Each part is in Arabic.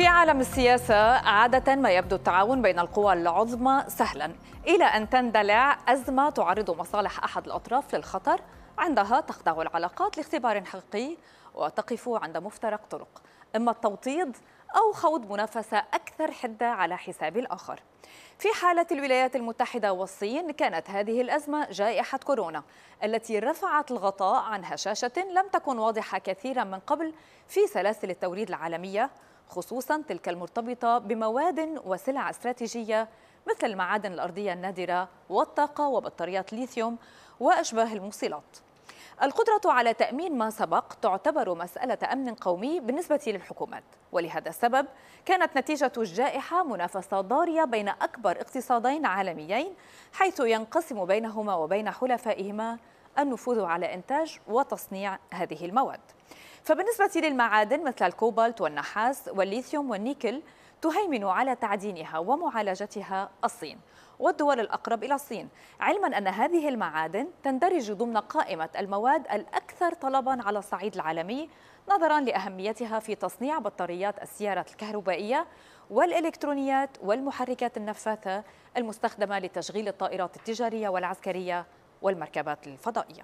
في عالم السياسة عادة ما يبدو التعاون بين القوى العظمى سهلا إلى أن تندلع أزمة تعرض مصالح أحد الأطراف للخطر عندها تخضع العلاقات لاختبار حقيقي وتقف عند مفترق طرق إما التوطيد أو خوض منافسة أكثر حدة على حساب الآخر في حالة الولايات المتحدة والصين كانت هذه الأزمة جائحة كورونا التي رفعت الغطاء عن هشاشة لم تكن واضحة كثيرا من قبل في سلاسل التوريد العالمية خصوصا تلك المرتبطة بمواد وسلع استراتيجية مثل المعادن الأرضية النادرة والطاقة وبطاريات ليثيوم وأشباه الموصلات القدرة على تأمين ما سبق تعتبر مسألة أمن قومي بالنسبة للحكومات ولهذا السبب كانت نتيجة الجائحة منافسة ضارية بين أكبر اقتصادين عالميين حيث ينقسم بينهما وبين حلفائهما النفوذ على إنتاج وتصنيع هذه المواد فبالنسبة للمعادن مثل الكوبالت والنحاس والليثيوم والنيكل تهيمن على تعدينها ومعالجتها الصين والدول الأقرب إلى الصين علما أن هذه المعادن تندرج ضمن قائمة المواد الأكثر طلبا على الصعيد العالمي نظرا لأهميتها في تصنيع بطاريات السيارات الكهربائية والإلكترونيات والمحركات النفاثة المستخدمة لتشغيل الطائرات التجارية والعسكرية والمركبات الفضائية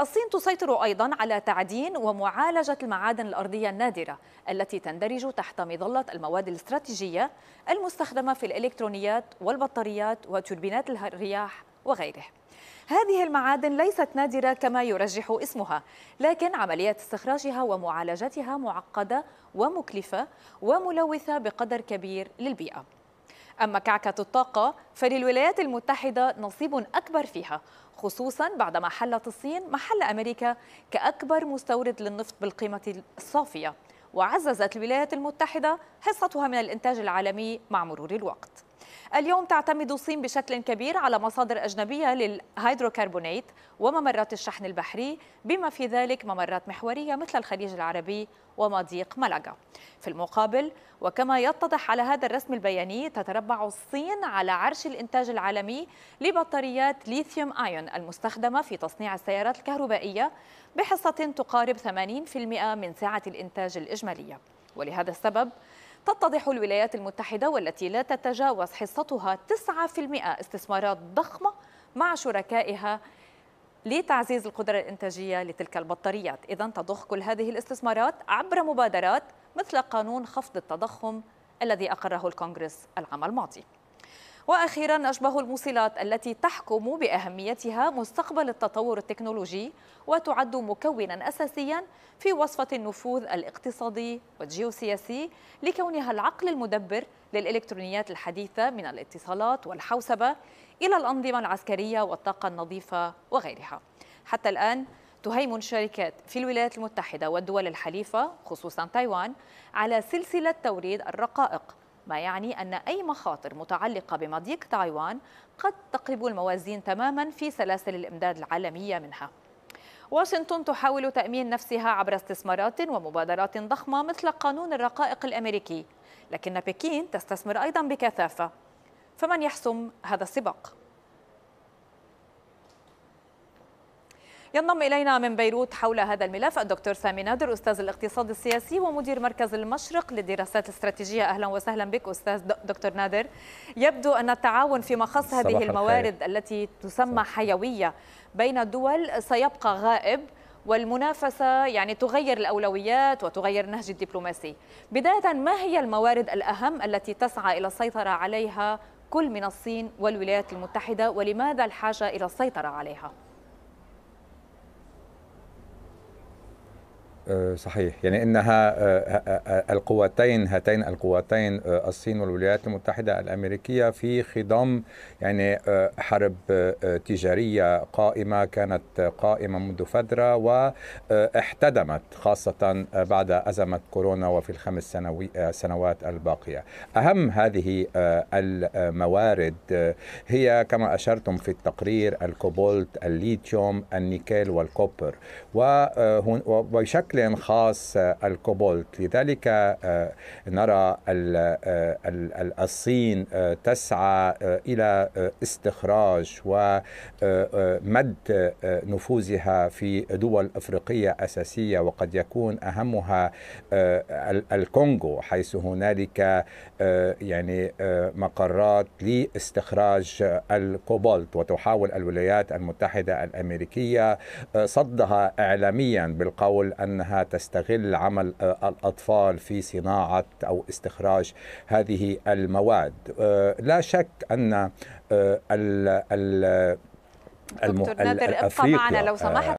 الصين تسيطر أيضا على تعدين ومعالجة المعادن الأرضية النادرة التي تندرج تحت مظلة المواد الاستراتيجية المستخدمة في الإلكترونيات والبطاريات وتوربينات الرياح وغيره هذه المعادن ليست نادرة كما يرجح اسمها، لكن عمليات استخراجها ومعالجتها معقدة ومكلفة وملوثة بقدر كبير للبيئة. أما كعكة الطاقة فللولايات المتحدة نصيب أكبر فيها خصوصا بعدما حلت الصين محل أمريكا كأكبر مستورد للنفط بالقيمة الصافية وعززت الولايات المتحدة حصتها من الإنتاج العالمي مع مرور الوقت اليوم تعتمد الصين بشكل كبير على مصادر أجنبية للهيدروكربونات وممرات الشحن البحري بما في ذلك ممرات محورية مثل الخليج العربي ومضيق ملقا في المقابل وكما يتضح على هذا الرسم البياني تتربع الصين على عرش الإنتاج العالمي لبطاريات ليثيوم آيون المستخدمة في تصنيع السيارات الكهربائية بحصة تقارب 80% من سعة الإنتاج الإجمالية ولهذا السبب تتضح الولايات المتحدة والتي لا تتجاوز حصتها 9% استثمارات ضخمة مع شركائها لتعزيز القدرة الإنتاجية لتلك البطاريات إذا تضخ كل هذه الاستثمارات عبر مبادرات مثل قانون خفض التضخم الذي أقره الكونغرس العام الماضي وأخيرا أشبه الموصلات التي تحكم بأهميتها مستقبل التطور التكنولوجي وتعد مكونا أساسيا في وصفة النفوذ الاقتصادي والجيوسياسي لكونها العقل المدبر للإلكترونيات الحديثة من الاتصالات والحوسبة إلى الأنظمة العسكرية والطاقة النظيفة وغيرها حتى الآن تهيمن شركات في الولايات المتحدة والدول الحليفة خصوصا تايوان على سلسلة توريد الرقائق ما يعني أن أي مخاطر متعلقة بمضيق تايوان قد تقلب الموازين تماما في سلاسل الإمداد العالمية منها واشنطن تحاول تأمين نفسها عبر استثمارات ومبادرات ضخمة مثل قانون الرقائق الأمريكي لكن بكين تستثمر أيضا بكثافة فمن يحسم هذا السباق؟ ينضم إلينا من بيروت حول هذا الملف الدكتور سامي نادر أستاذ الاقتصاد السياسي ومدير مركز المشرق للدراسات الاستراتيجية أهلا وسهلا بك أستاذ دكتور نادر يبدو أن التعاون فيما خص هذه الموارد الخير. التي تسمى حيوية بين الدول سيبقى غائب والمنافسة يعني تغير الأولويات وتغير النهج الدبلوماسي بداية ما هي الموارد الأهم التي تسعى إلى السيطرة عليها كل من الصين والولايات المتحدة ولماذا الحاجة إلى السيطرة عليها؟ آه، صحيح يعني انها آه، آه، القوتين هاتين القوتين الصين والولايات المتحده الامريكيه في خضم يعني حرب تجاريه قائمه كانت قائمه منذ فتره واحتدمت خاصه بعد ازمه كورونا وفي الخمس سنوات الباقيه. اهم هذه الموارد هي كما اشرتم في التقرير الكوبولت، الليثيوم، النيكل والكوبر وبشكل بشكل خاص الكوبولت لذلك آه، نرى آه، الصين آه، تسعى إلى استخراج ومد نفوذها في دول أفريقية أساسية وقد يكون أهمها الكونغو حيث هنالك يعني مقرات لاستخراج الكوبولت وتحاول الولايات المتحدة الأمريكية صدها إعلاميا بالقول أنها انها تستغل عمل آه، الاطفال في صناعه او استخراج هذه المواد آه، لا شك ان آه، ال دكتور نادر ابقى معنا لو سمحت